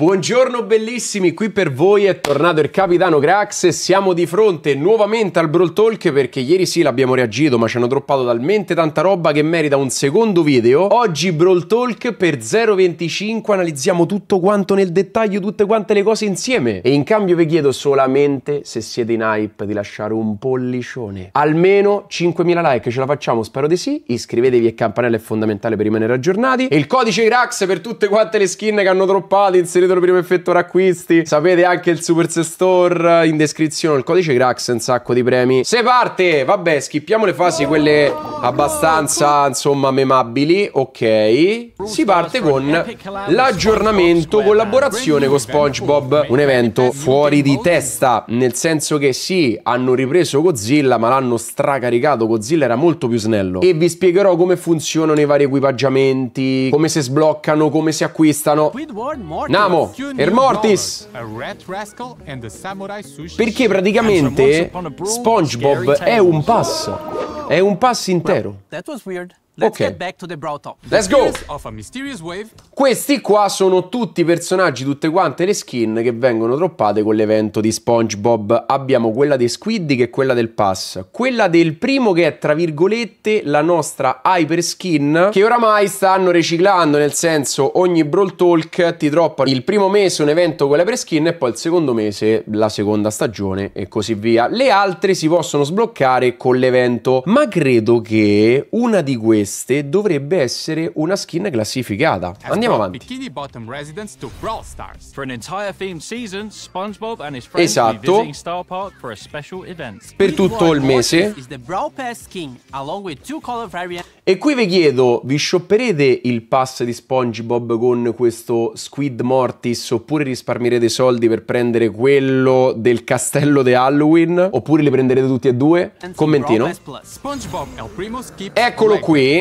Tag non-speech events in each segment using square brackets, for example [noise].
Buongiorno bellissimi, qui per voi è tornato il Capitano Grax e siamo di fronte nuovamente al Brawl Talk perché ieri sì l'abbiamo reagito ma ci hanno droppato talmente tanta roba che merita un secondo video. Oggi Brawl Talk per 0.25 analizziamo tutto quanto nel dettaglio, tutte quante le cose insieme e in cambio vi chiedo solamente se siete in hype di lasciare un pollicione. Almeno 5.000 like ce la facciamo, spero di sì, iscrivetevi e campanella è fondamentale per rimanere aggiornati e il codice Grax per tutte quante le skin che hanno droppato inserite subito primo effetto acquisti. Sapete anche il Super Store in descrizione, il codice Grax un sacco di premi. Se parte! Vabbè, schippiamo le fasi quelle abbastanza, insomma, memabili. Ok. Si parte con l'aggiornamento collaborazione con SpongeBob, un evento fuori di testa, nel senso che sì, hanno ripreso Godzilla, ma l'hanno stracaricato, Godzilla era molto più snello e vi spiegherò come funzionano i vari equipaggiamenti, come si sbloccano, come si acquistano. Namo Ermortis! Perché praticamente SpongeBob è un pass. È un pass intero. Let's okay. get back to the brow top. Let's go! Questi qua sono tutti i personaggi, tutte quante le skin che vengono droppate con l'evento di SpongeBob. Abbiamo quella dei Squiddy che è quella del pass, quella del primo che è tra virgolette la nostra hyper skin che oramai stanno riciclando, nel senso ogni Brawl Talk ti droppa il primo mese un evento con l'hyper skin e poi il secondo mese la seconda stagione e così via. Le altre si possono sbloccare con l'evento, ma credo che una di queste queste dovrebbe essere una skin classificata. Andiamo avanti. Esatto. Per tutto il mese. E qui vi chiedo, vi shopperete il pass di SpongeBob con questo Squid Mortis oppure risparmierete soldi per prendere quello del castello di Halloween? Oppure li prenderete tutti e due? Commentino. Eccolo qui,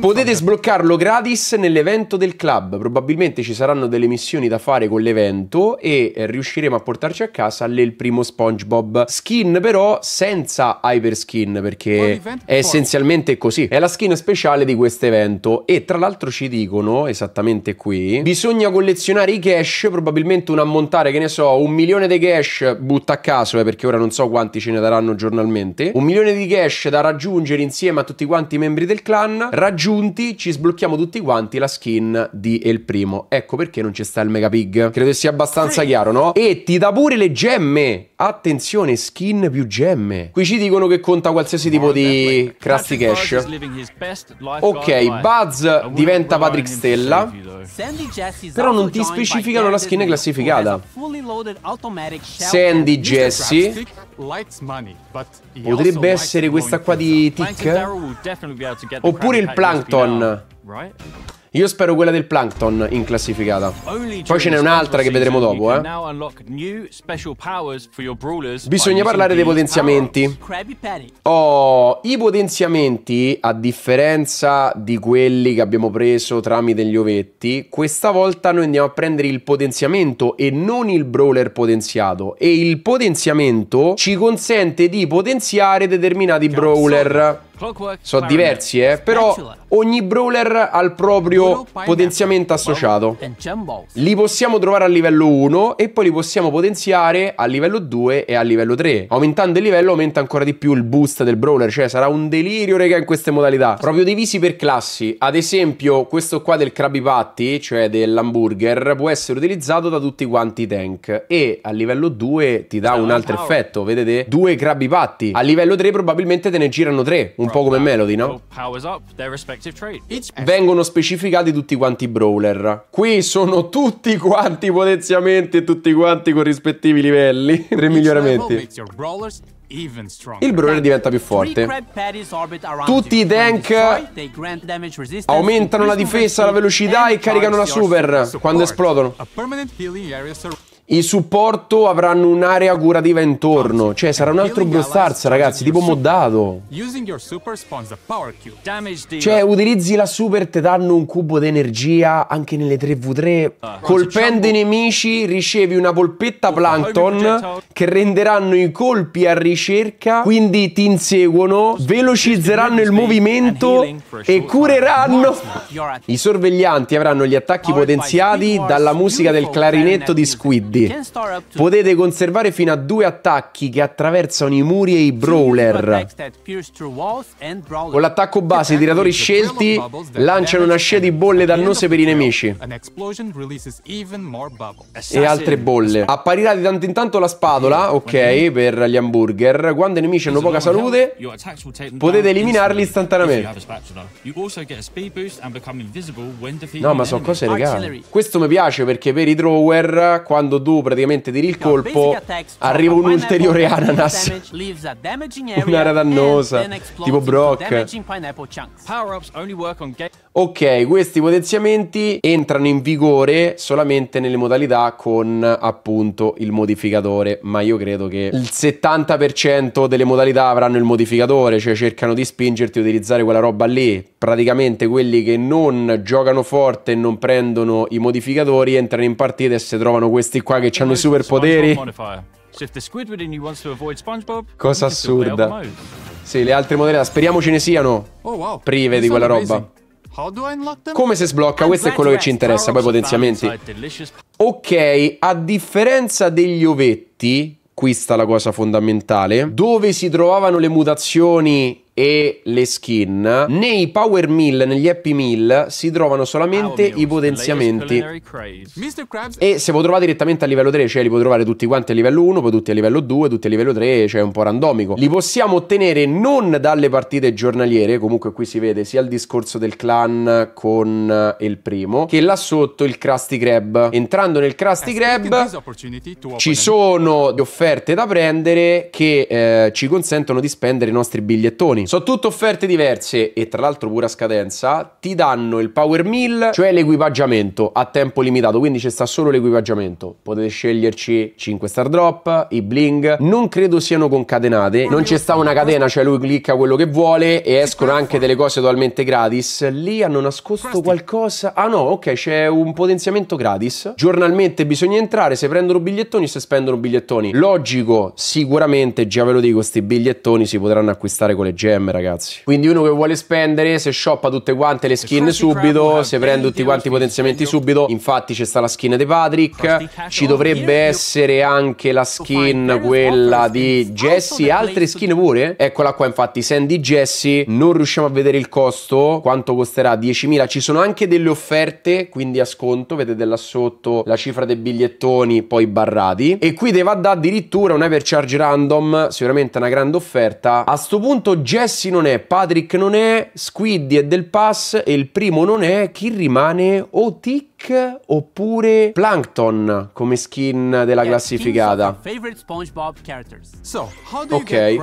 Potete sbloccarlo gratis nell'evento del club. Probabilmente ci saranno delle missioni da fare con l'evento e riusciremo a portarci a casa il primo SpongeBob. Skin però senza hyper skin perché è essenzialmente così. È la skin speciale di questo evento e tra l'altro ci dicono esattamente qui bisogna collezionare i cash, probabilmente un ammontare che ne so, un milione di cash, butta a caso eh, perché ora non so quanti ce ne daranno giornalmente. Un milione di cash da raggiungere raggiungere insieme a tutti quanti i membri del clan. Raggiunti, ci sblocchiamo tutti quanti la skin di El Primo. Ecco perché non ci sta il Mega Pig. Credo sia abbastanza chiaro, no? E ti dà pure le gemme. Attenzione, skin più gemme. Qui ci dicono che conta qualsiasi tipo di Krusty Cash. Ok, Buzz diventa Patrick Stella. Però non ti specificano la skin classificata. Sandy Jesse. Potrebbe essere questa qua di Tick. Oppure il Plankton. Io spero quella del Plankton in classificata. Poi ce n'è un'altra che vedremo dopo, eh. Bisogna parlare dei potenziamenti. Oh, i potenziamenti, a differenza di quelli che abbiamo preso tramite gli ovetti, questa volta noi andiamo a prendere il potenziamento e non il brawler potenziato. E il potenziamento ci consente di potenziare determinati brawler. Sono diversi, eh, però ogni brawler ha il proprio potenziamento associato. Li possiamo trovare a livello 1 e poi li possiamo potenziare a livello 2 e a livello 3. Aumentando il livello aumenta ancora di più il boost del brawler, cioè sarà un delirio, raga, in queste modalità. Proprio divisi per classi. Ad esempio, questo qua del Krabby Patty, cioè dell'hamburger, può essere utilizzato da tutti quanti i tank e a livello 2 ti dà un altro effetto, vedete? Due Krabby Patty. A livello 3 probabilmente te ne girano 3. Un un po' come Melody, no? Eh. Vengono specificati tutti quanti i brawler. Qui sono tutti quanti potenziamenti e tutti quanti con rispettivi livelli. Tre miglioramenti. Il brawler diventa più forte. Tutti i tank aumentano la difesa, la velocità e caricano la super quando esplodono. I supporto avranno un'area curativa intorno, cioè sarà un altro Brawl Stars, ragazzi, tipo moddato. Cioè, utilizzi la super, te danno un cubo d'energia anche nelle 3v3. Ah. Colpendo i nemici, ricevi una polpetta plankton che renderanno i colpi a ricerca, quindi ti inseguono, velocizzeranno il movimento e cureranno. [laughs] I sorveglianti avranno gli attacchi potenziati dalla musica del clarinetto di Squiddy soldi. Potete conservare fino a due attacchi che attraversano i muri e i brawler. Con l'attacco base i tiratori scelti lanciano una scia di bolle dannose per i nemici. E altre bolle. Apparirà di tanto in tanto la spadola, ok, per gli hamburger. Quando i nemici hanno poca salute, potete eliminarli istantaneamente. No, ma sono cose, raga. Questo mi piace perché per i drawer, quando 2 praticamente tiri il colpo, arriva un ulteriore ananas, [laughs] un'area dannosa, tipo Brock. Ok, questi potenziamenti entrano in vigore solamente nelle modalità con appunto il modificatore, ma io credo che il 70% delle modalità avranno il modificatore, cioè cercano di spingerti a utilizzare quella roba lì. Praticamente quelli che non giocano forte e non prendono i modificatori entrano in partita e se trovano questi qua che hanno i superpoteri. Cosa assurda. Sì, le altre modalità, speriamo ce ne siano oh, prive di quella roba. Come si sblocca? Questo è quello che ci interessa, poi potenziamenti. Ok, a differenza degli ovetti, qui sta la cosa fondamentale, dove si trovavano le mutazioni e le skin, nei Power Mill, negli Happy Mill, si trovano solamente i potenziamenti. E se può trovare direttamente a livello 3, cioè li puoi trovare tutti quanti a livello 1, poi tutti a livello 2, tutti a livello 3, cioè è un po' randomico. Li possiamo ottenere non dalle partite giornaliere, comunque qui si vede sia il discorso del clan con eh, il primo, che là sotto il Krusty Crab. Entrando nel Krusty Crab eh, ci sono offerte da prendere che eh, ci consentono di spendere i nostri bigliettoni. Sono tutte offerte diverse e tra l'altro pure a scadenza, ti danno il Power Meal, cioè l'equipaggiamento a tempo limitato, quindi ci sta solo l'equipaggiamento. Potete sceglierci 5 star drop, i bling, non credo siano concatenate, non c'è sta una catena, cioè lui clicca quello che vuole e escono anche delle cose totalmente gratis. Lì hanno nascosto qualcosa. Ah no, ok, c'è un potenziamento gratis. Giornalmente bisogna entrare, se prendono bigliettoni, o se spendono bigliettoni. Logico, sicuramente, già ve lo dico, questi bigliettoni si potranno acquistare con le gemme gemme ragazzi quindi uno che vuole spendere se shoppa tutte quante le skin subito se prende tutti quanti i potenziamenti subito infatti c'è sta la skin di Patrick ci dovrebbe essere anche la skin quella di Jesse altre skin pure eccola qua infatti Sandy Jesse non riusciamo a vedere il costo quanto costerà 10.000 ci sono anche delle offerte quindi a sconto vedete là sotto la cifra dei bigliettoni poi barrati e qui deve dare addirittura un hypercharge random sicuramente una grande offerta a sto punto Jesse Jesse non è, Patrick non è, Squiddy è del pass e il primo non è, chi rimane o Tick oppure Plankton come skin della classificata. Ok.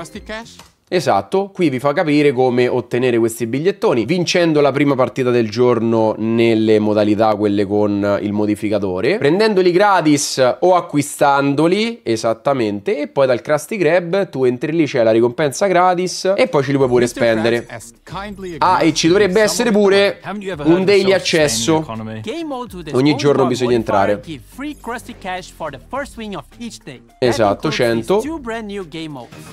Esatto, qui vi fa capire come ottenere questi bigliettoni vincendo la prima partita del giorno nelle modalità quelle con il modificatore, prendendoli gratis o acquistandoli esattamente e poi dal Krusty Grab tu entri lì c'è la ricompensa gratis e poi ce li puoi pure spendere. Ah e ci dovrebbe essere pure un daily accesso. Ogni giorno bisogna entrare. Esatto, 100.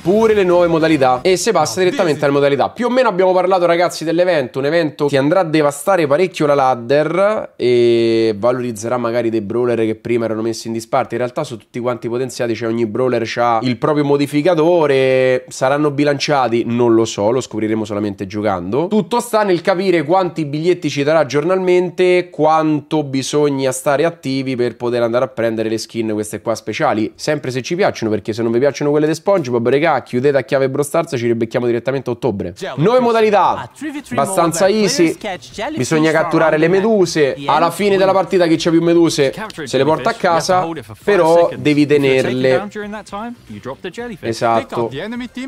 Pure le nuove modalità e si passa direttamente alle modalità. Più o meno abbiamo parlato ragazzi dell'evento, un evento che andrà a devastare parecchio la ladder e valorizzerà magari dei brawler che prima erano messi in disparte. In realtà sono tutti quanti potenziati, cioè ogni brawler ha il proprio modificatore, saranno bilanciati, non lo so, lo scopriremo solamente giocando. Tutto sta nel capire quanti biglietti ci darà giornalmente, quanto bisogna stare attivi per poter andare a prendere le skin queste qua speciali, sempre se ci piacciono perché se non vi piacciono quelle di SpongeBob, regà, chiudete a chiave Brostars abbastanza ci ribecchiamo direttamente a ottobre. Nuove modalità, abbastanza easy, bisogna catturare le meduse, alla fine della partita chi c'ha più meduse se le porta a casa, però devi tenerle. Esatto,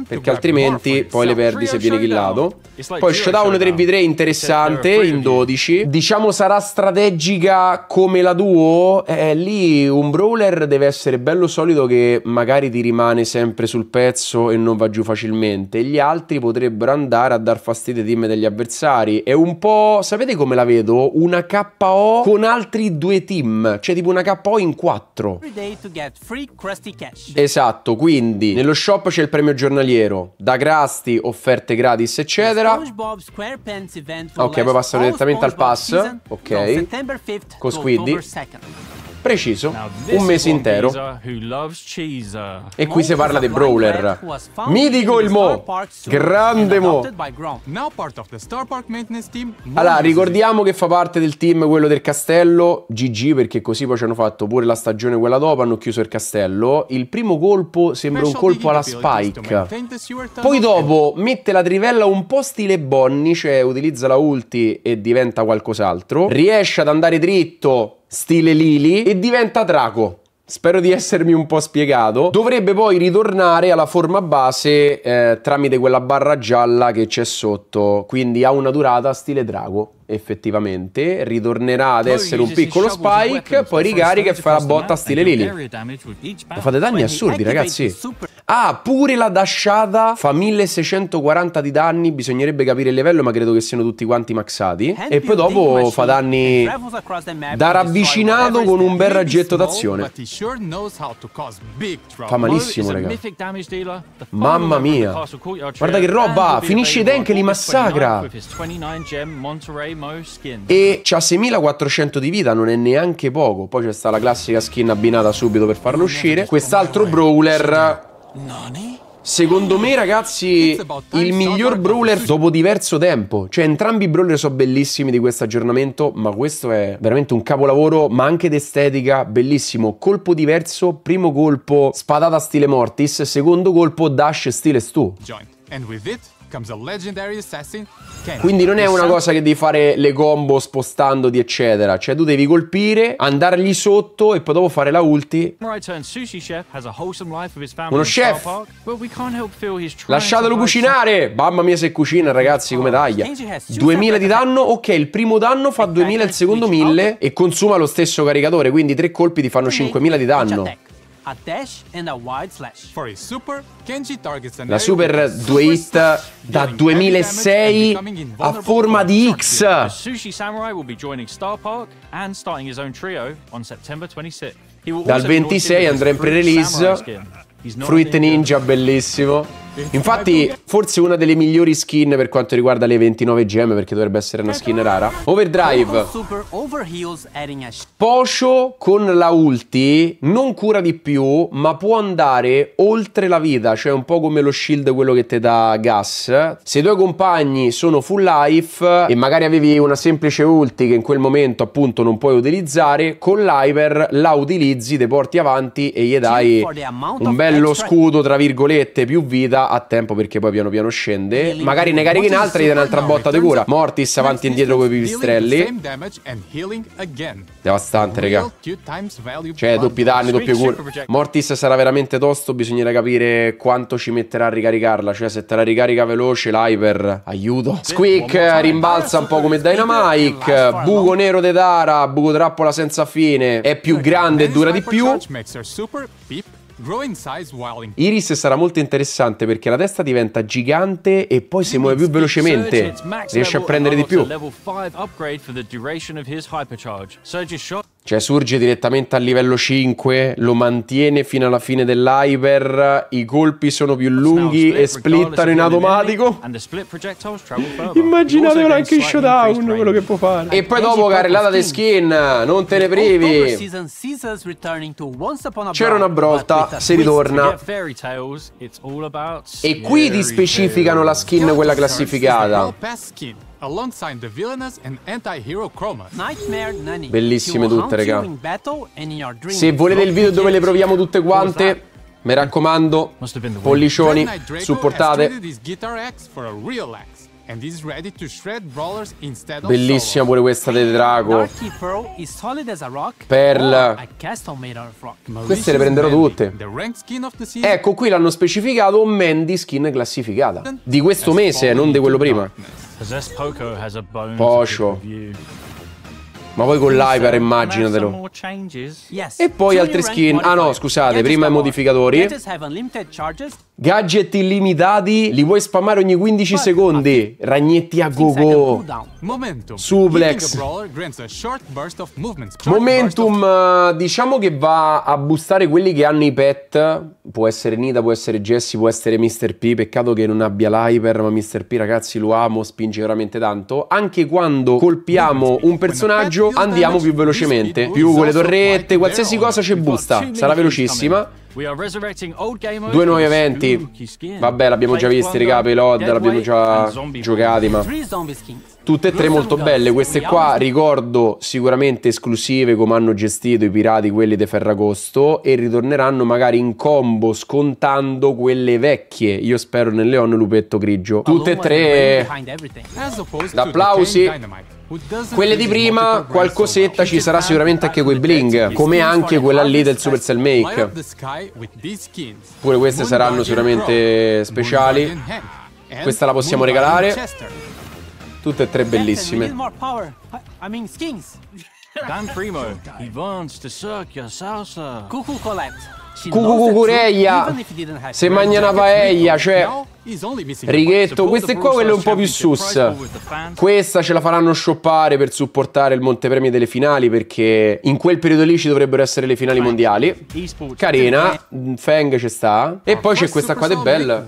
perché altrimenti poi le perdi se viene killato. Poi showdown 3v3 interessante in 12. Diciamo sarà strategica come la duo? Eh, eh, lì un brawler deve essere bello solido che magari ti rimane sempre sul pezzo e non va giù facilmente veramente, gli altri potrebbero andare a dar fastidio ai team degli avversari. È un po', sapete come la vedo? Una KO con altri due team, cioè tipo una KO in quattro. Esatto, quindi nello shop c'è il premio giornaliero, da Krusty, offerte gratis, eccetera. Ok, poi passano direttamente al pass. Ok. Con Squiddy preciso un mese intero. E qui si parla di Brawler. Mitico il Mo! Grande Mo! Allora, ricordiamo che fa parte del team quello del castello. GG, perché così poi ci hanno fatto pure la stagione quella dopo, hanno chiuso il castello. Il primo colpo sembra un colpo alla Spike. Poi dopo mette la trivella un po' stile Bonnie, cioè utilizza la ulti e diventa qualcos'altro. Riesce ad andare dritto stile Lily, e diventa Draco. Spero di essermi un po' spiegato. Dovrebbe poi ritornare alla forma base eh, tramite quella barra gialla che c'è sotto, quindi ha una durata stile Drago effettivamente, ritornerà ad essere un piccolo spike, poi ricarica e fa la botta stile Lily. Ma fate danni assurdi, ragazzi. Ah, pure la dasciata fa 1640 di danni, bisognerebbe capire il livello, ma credo che siano tutti quanti maxati. E poi dopo fa danni da ravvicinato con un bel raggetto d'azione. Fa malissimo, ragazzi Mamma mia. Guarda che roba, finisce i tank e li massacra e c'ha 6400 di vita, non è neanche poco. Poi c'è sta la classica skin abbinata subito per farlo uscire. Quest'altro brawler... Secondo me, ragazzi, il miglior brawler dopo diverso tempo. Cioè, entrambi i brawler sono bellissimi di questo aggiornamento, ma questo è veramente un capolavoro, ma anche d'estetica, bellissimo. Colpo diverso, primo colpo spadata stile Mortis, secondo colpo dash stile Stu. Join. And with it quindi non è una cosa che devi fare le combo spostandoti eccetera Cioè tu devi colpire, andargli sotto e poi dopo fare la ulti Uno chef Lasciatelo cucinare Mamma mia se cucina ragazzi come taglia 2000 di danno, ok il primo danno fa 2000 il secondo 1000 E consuma lo stesso caricatore quindi tre colpi ti fanno 5000 di danno la super 2 hit da 2006 a forma di X. Dal 26 andrà in pre-release. Fruit Ninja, bellissimo. Infatti forse una delle migliori skin per quanto riguarda le 29 GM, perché dovrebbe essere una skin rara. Overdrive. Pocio con la ulti non cura di più ma può andare oltre la vita, cioè un po' come lo shield quello che ti dà gas. Se i tuoi compagni sono full life e magari avevi una semplice ulti che in quel momento appunto non puoi utilizzare, con l'hyper la utilizzi, te porti avanti e gli dai un bello scudo tra virgolette più vita cura a tempo perché poi piano piano scende. Magari ne carichi un'altra e gli dai un'altra botta di cura. Mortis avanti e indietro con i pipistrelli. Devastante, raga. Cioè, doppi danni, doppio cure. Mortis sarà veramente tosto. Bisognerà capire quanto ci metterà a ricaricarla. Cioè, se te la ricarica veloce, l'hyper. Aiuto. Squeak rimbalza un po' come Dynamite. Buco nero di Dara. Buco trappola senza fine. È più grande e dura di più. Iris sarà molto interessante perché la testa diventa gigante e poi si muove più velocemente. Riesce a prendere di più. Cioè surge direttamente a livello 5, lo mantiene fino alla fine dell'hyper, i colpi sono più lunghi e splittano in automatico. [laughs] Immaginatevelo anche il showdown quello che può fare. E poi dopo carrellata di skin, non te ne privi. C'era una brotta, si ritorna. E qui ti specificano la skin quella classificata alongside the villainous and anti-hero Chroma. Bellissime tutte, raga. Se volete il video dove le proviamo tutte quante, mi raccomando, pollicioni, supportate. Bellissima pure questa del drago. Perl. Queste le prenderò tutte. Ecco, qui l'hanno specificato Mandy skin classificata. Di questo mese, non di quello prima. Posho. Ma poi con l'hyper immaginatelo E poi altre skin Ah no scusate prima i modificatori Gadget illimitati Li vuoi spammare ogni 15 secondi Ragnetti a go go Suplex Momentum eh, Diciamo che va a boostare quelli che hanno i pet Può essere Nita, può essere Jesse, può essere Mr. P Peccato che non abbia l'hyper Ma Mr. P ragazzi lo amo Spinge veramente tanto Anche quando colpiamo un personaggio lancio andiamo più velocemente. Più quelle torrette, qualsiasi cosa c'è busta. Sarà velocissima. Due nuovi eventi. Vabbè, l'abbiamo già visti, raga, Pelod, l'abbiamo già giocati, ma... Tutte e tre molto belle. Queste qua, ricordo, sicuramente esclusive come hanno gestito i pirati, quelli di Ferragosto, e ritorneranno magari in combo scontando quelle vecchie. Io spero nel Leon Lupetto Grigio. Tutte e tre... D'applausi. Quelle di prima, qualcosetta ci sarà sicuramente anche con quel bling, come anche quella lì del Super Cell Make. Pure queste saranno sicuramente speciali. Questa la possiamo regalare. Tutte e tre bellissime. Dan Primo, he wants to suck your salsa. Cuckoo Colette. Cucucureia Se cioè, mangia una paella Cioè Righetto Queste qua quelle un po' più sus Questa ce la faranno shoppare Per supportare il montepremi delle finali Perché in quel periodo lì Ci dovrebbero essere le finali mondiali Carina Feng ci sta E ah. poi c'è questa qua De bella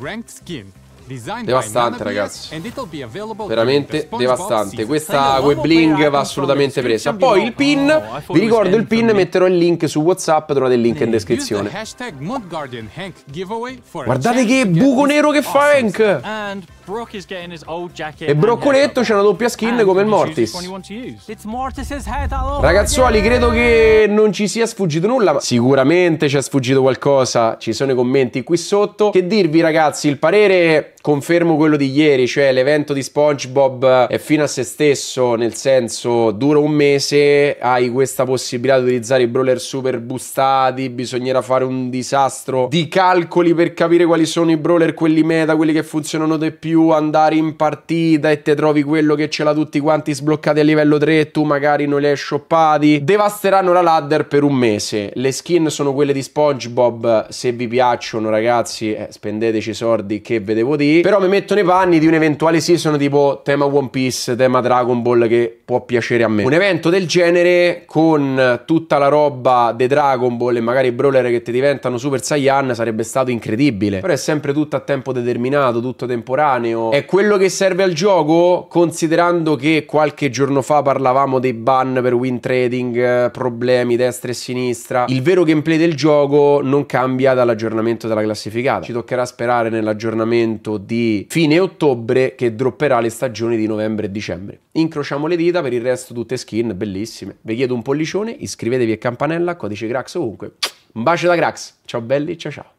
Devastante ragazzi Veramente devastante Questa webling va assolutamente presa Poi il pin oh, Vi ricordo il pin Metterò il link su Whatsapp Trovate il link in descrizione Guardate che buco nero che fa Hank e Broccoletto c'è una doppia skin come il Mortis. Ragazzuoli, credo che non ci sia sfuggito nulla. Sicuramente ci è sfuggito qualcosa. Ci sono i commenti qui sotto. Che dirvi, ragazzi? Il parere confermo quello di ieri, cioè l'evento di SpongeBob è fino a se stesso, nel senso dura un mese, hai questa possibilità di utilizzare i brawler super boostati, bisognerà fare un disastro di calcoli per capire quali sono i brawler, quelli meta, quelli che funzionano di più più andare in partita e te trovi quello che ce l'ha tutti quanti sbloccati a livello 3 e tu magari non li hai shoppati. Devasteranno la ladder per un mese. Le skin sono quelle di SpongeBob, se vi piacciono ragazzi eh, spendeteci i soldi che vedevo di. Però mi metto nei panni di un eventuale season tipo tema One Piece, tema Dragon Ball che può piacere a me. Un evento del genere con tutta la roba dei Dragon Ball e magari i brawler che ti diventano Super Saiyan sarebbe stato incredibile. Però è sempre tutto a tempo determinato, tutto temporaneo estraneo è quello che serve al gioco, considerando che qualche giorno fa parlavamo dei ban per win trading, eh, problemi destra e sinistra. Il vero gameplay del gioco non cambia dall'aggiornamento della classificata. Ci toccherà sperare nell'aggiornamento di fine ottobre che dropperà le stagioni di novembre e dicembre. Incrociamo le dita, per il resto tutte skin bellissime. Vi chiedo un pollicione, iscrivetevi e campanella, codice Grax ovunque. Un bacio da Grax. Ciao belli, ciao ciao.